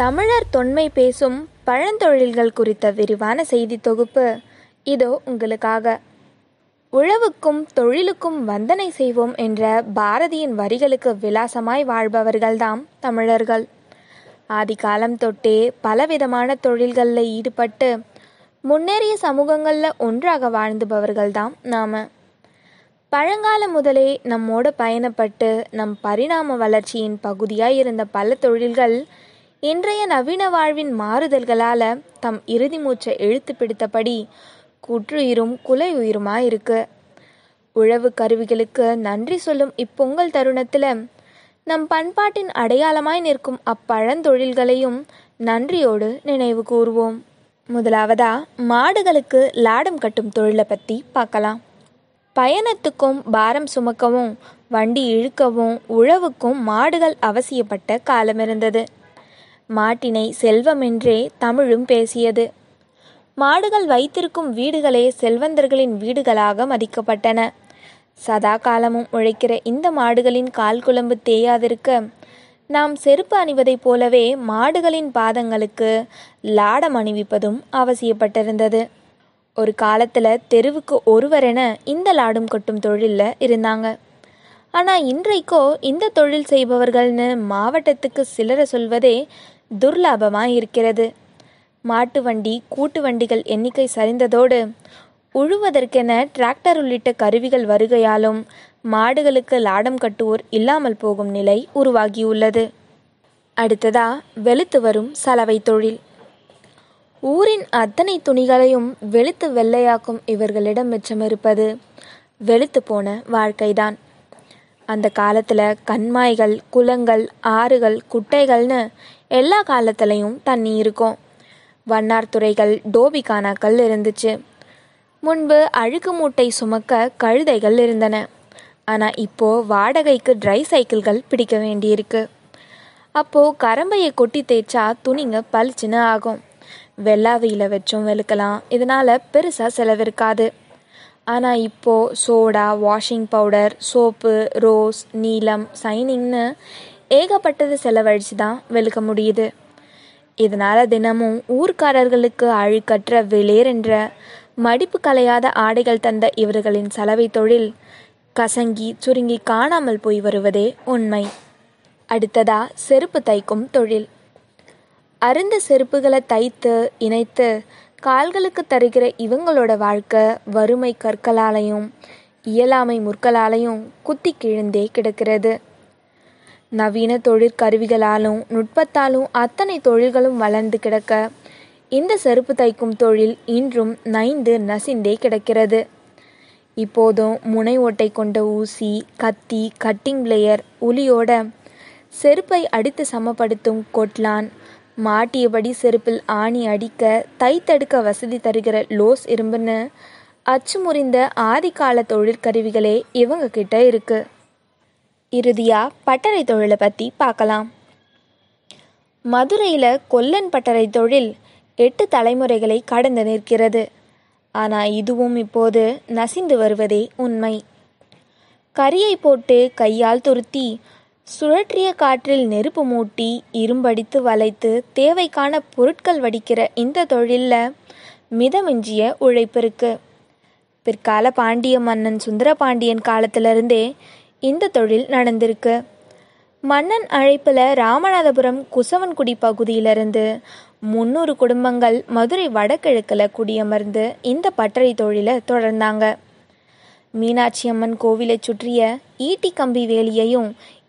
தமிழர் தொன்மை பேசும் பழந்தொழில்கள் குறித்த விரிவான செய்தி தொகுப்பு இதோ உங்களுக்காக உழவுக்கும் தொழிலுக்கும் வந்தனை செய்வோம் என்ற பாரதியின் வரிகளுக்கு விலாசமாய் வாழ்பவர்கள்தாம் தமிழர்கள் ஆதிகாலம் தொட்டே பலவிதமான தொழில்களில் ஈடுபட்டு முன்னேறிய சமூகங்களில் ஒன்றாக வாழ்ந்துபவர்கள்தாம் நாம் பழங்காலம் முதலே நம்மோடு பயணப்பட்டு நம் பரிணாம வளர்ச்சியின் பகுதியாய் இருந்த பல தொழில்கள் இன்றைய நவீன வாழ்வின் மாறுதல்களால தம் இறுதி மூச்சை இழுத்து பிடித்தபடி குற்றுயிரும் குலை உயிருமாயிருக்கு உழவு கருவிகளுக்கு நன்றி சொல்லும் இப்பொங்கல் தருணத்தில் நம் பண்பாட்டின் அடையாளமாய் நிற்கும் அப்பழந்தொழில்களையும் நன்றியோடு நினைவு கூறுவோம் முதலாவதா மாடுகளுக்கு லாடம் கட்டும் தொழிலை பற்றி பார்க்கலாம் பயணத்துக்கும் பாரம் சுமக்கவும் வண்டி இழுக்கவும் உழவுக்கும் மாடுகள் அவசியப்பட்ட காலம் இருந்தது மாட்டினை செல்வமென்றே தமிழும் பேசியது மாடுகள் வைத்திருக்கும் வீடுகளே செல்வந்தர்களின் வீடுகளாக மதிக்கப்பட்டன சதா காலமும் உழைக்கிற இந்த மாடுகளின் கால் குழம்பு தேயாதிருக்க நாம் செருப்பு அணிவதைப் போலவே மாடுகளின் பாதங்களுக்கு லாடம் அணிவிப்பதும் அவசியப்பட்டிருந்தது ஒரு காலத்தில் தெருவுக்கு ஒருவரென இந்த லாடும் கொட்டும் தொழிலில் இருந்தாங்க ஆனால் இன்றைக்கோ இந்த தொழில் செய்பவர்கள்னு மாவட்டத்துக்கு சிலரை சொல்வதே துர்லாபமாய் இருக்கிறது மாட்டு வண்டி கூட்டு வண்டிகள் எண்ணிக்கை சரிந்ததோடு உழுவதற்கென டிராக்டர் உள்ளிட்ட கருவிகள் வருகையாலும் மாடுகளுக்கு லாடம் கட்டுவோர் இல்லாமல் போகும் நிலை உருவாகியுள்ளது அடுத்ததா வெளுத்து வரும் சலவை தொழில் ஊரின் அத்தனை துணிகளையும் வெளுத்து வெள்ளையாக்கும் இவர்களிடம் மிச்சமிருப்பது வெளுத்து போன வாழ்க்கைதான் அந்த காலத்தில் கண்மாய்கள் குளங்கள் ஆறுகள் குட்டைகள்னு எல்லா காலத்துலேயும் தண்ணி இருக்கும் வண்ணார் துறைகள் டோபிகானாக்கள் இருந்துச்சு முன்பு அழுக்கு மூட்டை சுமக்க கழுதைகள் இருந்தன ஆனால் இப்போ வாடகைக்கு ட்ரை சைக்கிள்கள் பிடிக்க வேண்டியிருக்கு அப்போது கரம்பையை கொட்டி தேய்ச்சா துணிங்க பளிச்சுன்னு ஆகும் வெள்ளாவியில் வச்சும் வெளுக்கலாம் இதனால் பெருசாக செலவிருக்காது ஆனால் இப்போது soda washing powder soap rose நீலம் சைனிங்னு ஏகப்பட்டது செலவழிச்சு தான் வெளுக்க முடியுது இதனால் தினமும் ஊர்க்காரர்களுக்கு அழுக்கற்ற வெளியர் என்ற மடிப்பு கலையாத ஆடைகள் தந்த இவர்களின் சலவை தொழில் கசங்கி சுருங்கி காணாமல் போய் வருவதே உண்மை அடுத்ததா செருப்பு தைக்கும் தொழில் அருந்த செருப்புகளை தைத்து இணைத்து கால்களுக்கு தருகிற இவங்களோட வாழ்க்கை வறுமை கற்களாலையும் இயலாமை முற்களாலையும் குத்தி கிழந்தே கிடக்கிறது நவீன தொழிற்கருவிகளாலும் நுட்பத்தாலும் அத்தனை தொழில்களும் வளர்ந்து கிடக்க இந்த செருப்பு தைக்கும் தொழில் இன்றும் நைந்து நசிந்தே கிடக்கிறது இப்போதும் முனை ஓட்டை கொண்ட ஊசி கத்தி கட்டிங் பிளேயர் உளியோட செருப்பை அடித்து சமப்படுத்தும் கொட்லான் மாட்டியபடி செருப்பில் ஆணி அடிக்க தைத்தடுக்க வசதி தருகிற லோஸ் இரும்புன்னு அச்சு முறிந்த ஆதிக்கால தொழிற்கருவிகளே இவங்க கிட்ட இருக்குது இறுதியாக பட்டறை தொழிலை பற்றி பார்க்கலாம் மதுரையில் கொல்லன் பட்டறை தொழில் எட்டு தலைமுறைகளை கடந்து நிற்கிறது ஆனால் இதுவும் இப்போது நசிந்து வருவதே உண்மை கரியை போட்டு கையால் துருத்தி சுழற்றிய காற்றில் நெருப்பு மூட்டி இரும்படித்து வளைத்து தேவைக்கான பொருட்கள் வடிக்கிற இந்த தொழிலில் மிதமிஞ்சிய உழைப்பு இருக்குது பிற்கால பாண்டிய மன்னன் சுந்தர பாண்டியன் காலத்திலிருந்தே இந்த தொழில் நடந்திருக்கு மன்னன் அழைப்பில் ராமநாதபுரம் குசவன்குடி பகுதியிலிருந்து முந்நூறு குடும்பங்கள் மதுரை வடகிழக்கில் குடியமர்ந்து இந்த பட்டறை தொழிலை தொடர்ந்தாங்க மீனாட்சி அம்மன் கோவிலை சுற்றிய ஈட்டி கம்பி வேலியையும்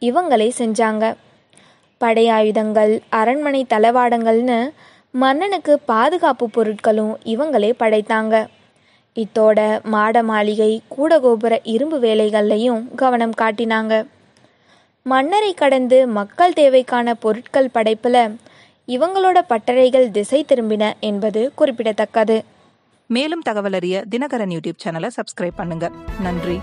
இவங்களே செஞ்சாங்க படையாயுதங்கள் அரண்மனை தளவாடங்கள்னு மன்னனுக்கு பாதுகாப்பு பொருட்களும் இவங்களே படைத்தாங்க இத்தோட மாட மாளிகை கூடகோபுர இரும்பு வேலைகள்லையும் கவனம் காட்டினாங்க மன்னரை கடந்து மக்கள் தேவைக்கான பொருட்கள் படைப்பில் இவங்களோட பட்டறைகள் திசை திரும்பின என்பது குறிப்பிடத்தக்கது மேலும் தகவல் அறிய தினகரன் யூடியூப் சேனலை சப்ஸ்கிரைப் பண்ணுங்க நன்றி